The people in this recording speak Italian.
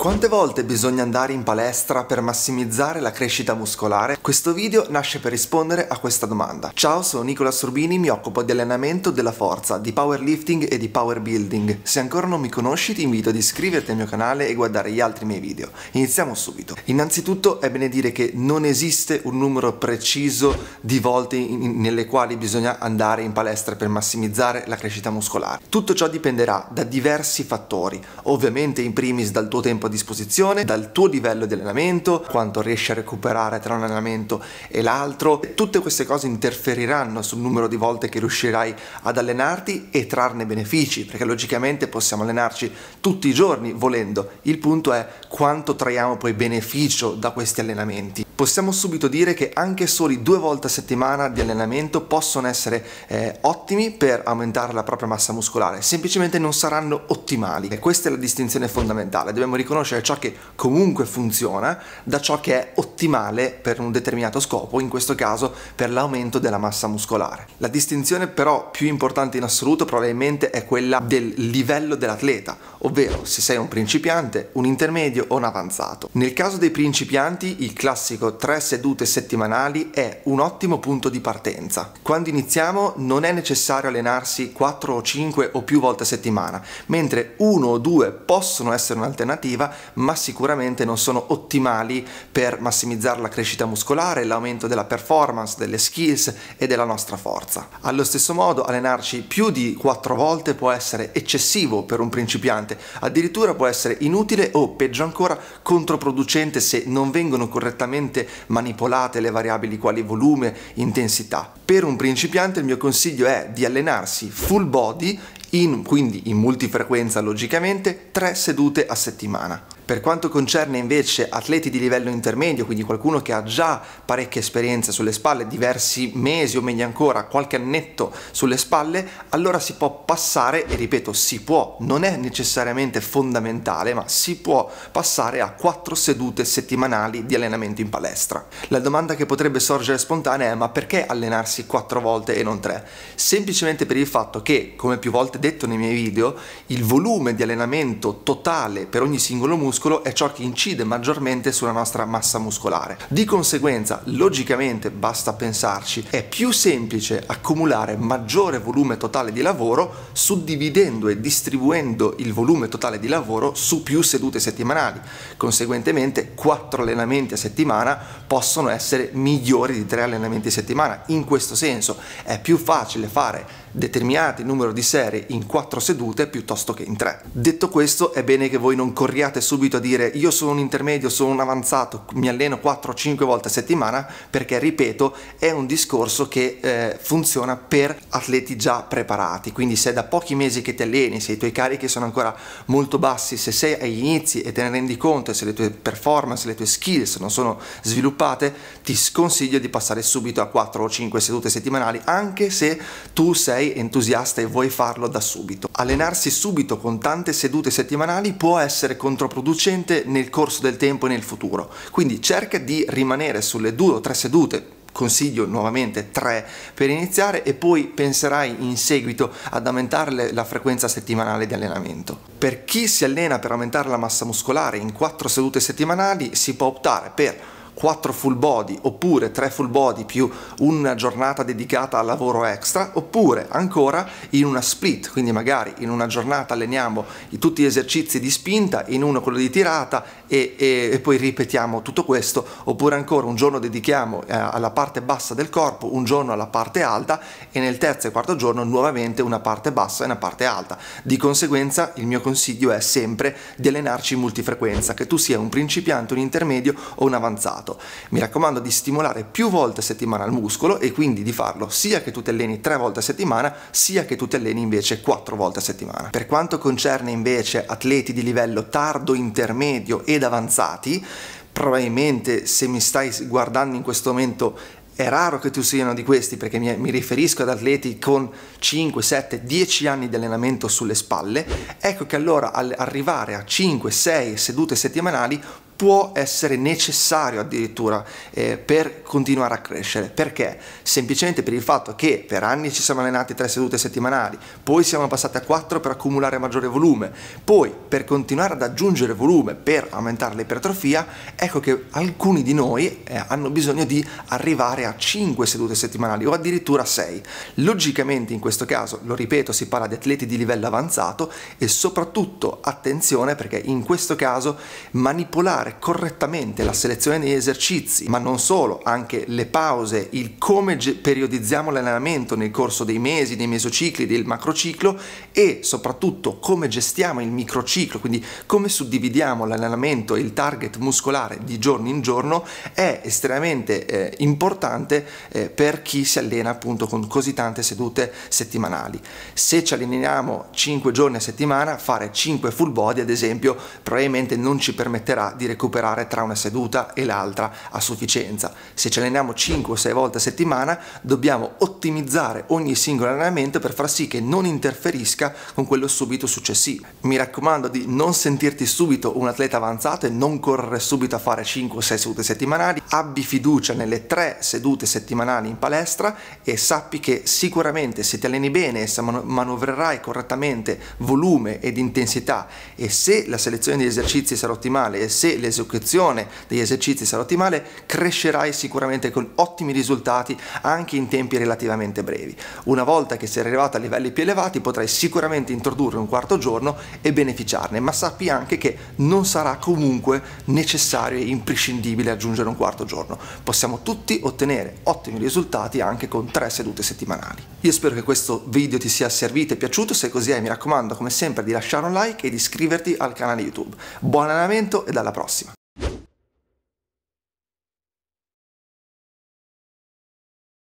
Quante volte bisogna andare in palestra per massimizzare la crescita muscolare? Questo video nasce per rispondere a questa domanda. Ciao, sono Nicola Sorbini, mi occupo di allenamento della forza, di powerlifting e di powerbuilding. Se ancora non mi conosci ti invito ad iscriverti al mio canale e guardare gli altri miei video. Iniziamo subito. Innanzitutto è bene dire che non esiste un numero preciso di volte in, nelle quali bisogna andare in palestra per massimizzare la crescita muscolare. Tutto ciò dipenderà da diversi fattori, ovviamente in primis dal tuo tempo disposizione, dal tuo livello di allenamento, quanto riesci a recuperare tra un allenamento e l'altro. Tutte queste cose interferiranno sul numero di volte che riuscirai ad allenarti e trarne benefici, perché logicamente possiamo allenarci tutti i giorni volendo. Il punto è quanto traiamo poi beneficio da questi allenamenti. Possiamo subito dire che anche soli due volte a settimana di allenamento possono essere eh, ottimi per aumentare la propria massa muscolare, semplicemente non saranno ottimali. E questa è la distinzione fondamentale, dobbiamo riconoscere riconoscere ciò che comunque funziona da ciò che è ottimale per un determinato scopo, in questo caso per l'aumento della massa muscolare. La distinzione però più importante in assoluto probabilmente è quella del livello dell'atleta, ovvero se sei un principiante, un intermedio o un avanzato. Nel caso dei principianti il classico 3 sedute settimanali è un ottimo punto di partenza. Quando iniziamo non è necessario allenarsi 4 o 5 o più volte a settimana, mentre 1 o 2 possono essere un'alternativa ma sicuramente non sono ottimali per massimizzare la crescita muscolare, l'aumento della performance, delle skills e della nostra forza. Allo stesso modo, allenarci più di 4 volte può essere eccessivo per un principiante, addirittura può essere inutile o peggio ancora controproducente se non vengono correttamente manipolate le variabili quali volume, intensità. Per un principiante il mio consiglio è di allenarsi full body in, quindi in multifrequenza logicamente, tre sedute a settimana. Per quanto concerne invece atleti di livello intermedio, quindi qualcuno che ha già parecchia esperienza sulle spalle, diversi mesi o meglio ancora qualche annetto sulle spalle, allora si può passare, e ripeto si può, non è necessariamente fondamentale, ma si può passare a quattro sedute settimanali di allenamento in palestra. La domanda che potrebbe sorgere spontanea è ma perché allenarsi quattro volte e non tre? Semplicemente per il fatto che, come più volte detto nei miei video, il volume di allenamento totale per ogni singolo muscolo muscolo è ciò che incide maggiormente sulla nostra massa muscolare. Di conseguenza, logicamente, basta pensarci, è più semplice accumulare maggiore volume totale di lavoro suddividendo e distribuendo il volume totale di lavoro su più sedute settimanali. Conseguentemente, quattro allenamenti a settimana possono essere migliori di tre allenamenti a settimana. In questo senso è più facile fare determinati numero di serie in quattro sedute piuttosto che in tre. Detto questo è bene che voi non corriate subito a dire io sono un intermedio, sono un avanzato, mi alleno 4-5 volte a settimana perché ripeto è un discorso che eh, funziona per atleti già preparati, quindi se è da pochi mesi che ti alleni, se i tuoi carichi sono ancora molto bassi, se sei agli inizi e te ne rendi conto se le tue performance, le tue skills non sono sviluppate, ti sconsiglio di passare subito a 4 5 sedute settimanali anche se tu sei sei entusiasta e vuoi farlo da subito. Allenarsi subito con tante sedute settimanali può essere controproducente nel corso del tempo e nel futuro, quindi cerca di rimanere sulle due o tre sedute consiglio nuovamente 3 per iniziare e poi penserai in seguito ad aumentare la frequenza settimanale di allenamento. Per chi si allena per aumentare la massa muscolare in 4 sedute settimanali si può optare per 4 full body oppure 3 full body più una giornata dedicata al lavoro extra oppure ancora in una split, quindi magari in una giornata alleniamo tutti gli esercizi di spinta, in uno quello di tirata e, e, e poi ripetiamo tutto questo oppure ancora un giorno dedichiamo eh, alla parte bassa del corpo, un giorno alla parte alta e nel terzo e quarto giorno nuovamente una parte bassa e una parte alta. Di conseguenza il mio consiglio è sempre di allenarci in multifrequenza, che tu sia un principiante, un intermedio o un avanzato risultato. Mi raccomando di stimolare più volte a settimana il muscolo e quindi di farlo sia che tu ti alleni tre volte a settimana, sia che tu ti alleni invece quattro volte a settimana. Per quanto concerne invece atleti di livello tardo, intermedio ed avanzati, probabilmente se mi stai guardando in questo momento è raro che tu siano di questi perché mi, riferisco ad atleti con 5, 7, 10 anni di allenamento sulle spalle, ecco che allora arrivare a 5, 6 sedute settimanali può essere necessario addirittura eh, per continuare a crescere. Perché? Semplicemente per il fatto che per anni ci siamo allenati tre sedute settimanali, poi siamo passati a quattro per accumulare maggiore volume, poi per continuare ad aggiungere volume per aumentare l'ipertrofia, ecco che alcuni di noi eh, hanno bisogno di arrivare a cinque sedute settimanali o addirittura sei. Logicamente in questo caso, lo ripeto, si parla di atleti di livello avanzato e soprattutto attenzione perché in questo caso manipolare regolare correttamente la selezione degli esercizi, ma non solo, anche le pause, il come periodizziamo l'allenamento nel corso dei mesi, dei mesocicli, del macrociclo e soprattutto come gestiamo il microciclo, quindi come suddividiamo l'allenamento e il target muscolare di giorno in giorno è estremamente eh, importante eh, per chi si allena appunto con così tante sedute settimanali. Se ci alleniamo 5 giorni a settimana, fare 5 full body ad esempio probabilmente non ci permetterà di recuperare recuperare tra una seduta e l'altra a sufficienza. Se ci alleniamo 5 o 6 volte a settimana dobbiamo ottimizzare ogni singolo allenamento per far sì che non interferisca con quello subito successivo. Mi raccomando di non sentirti subito un atleta avanzato e non correre subito a fare 5 o 6 sedute settimanali, abbi fiducia nelle 3 sedute settimanali in palestra e sappi che sicuramente se ti alleni bene e se manovrerai correttamente volume ed intensità e se la selezione di esercizi sarà ottimale e se le l'esecuzione degli esercizi sarà ottimale, crescerai sicuramente con ottimi risultati anche in tempi relativamente brevi. Una volta che sei arrivato a livelli più elevati potrai sicuramente introdurre un quarto giorno e beneficiarne, ma sappi anche che non sarà comunque necessario e imprescindibile aggiungere un quarto giorno. Possiamo tutti ottenere ottimi risultati anche con tre sedute settimanali. Io spero che questo video ti sia servito e piaciuto, se così è eh, mi raccomando come sempre di lasciare un like e di iscriverti al canale YouTube. Buon allenamento e alla prossima!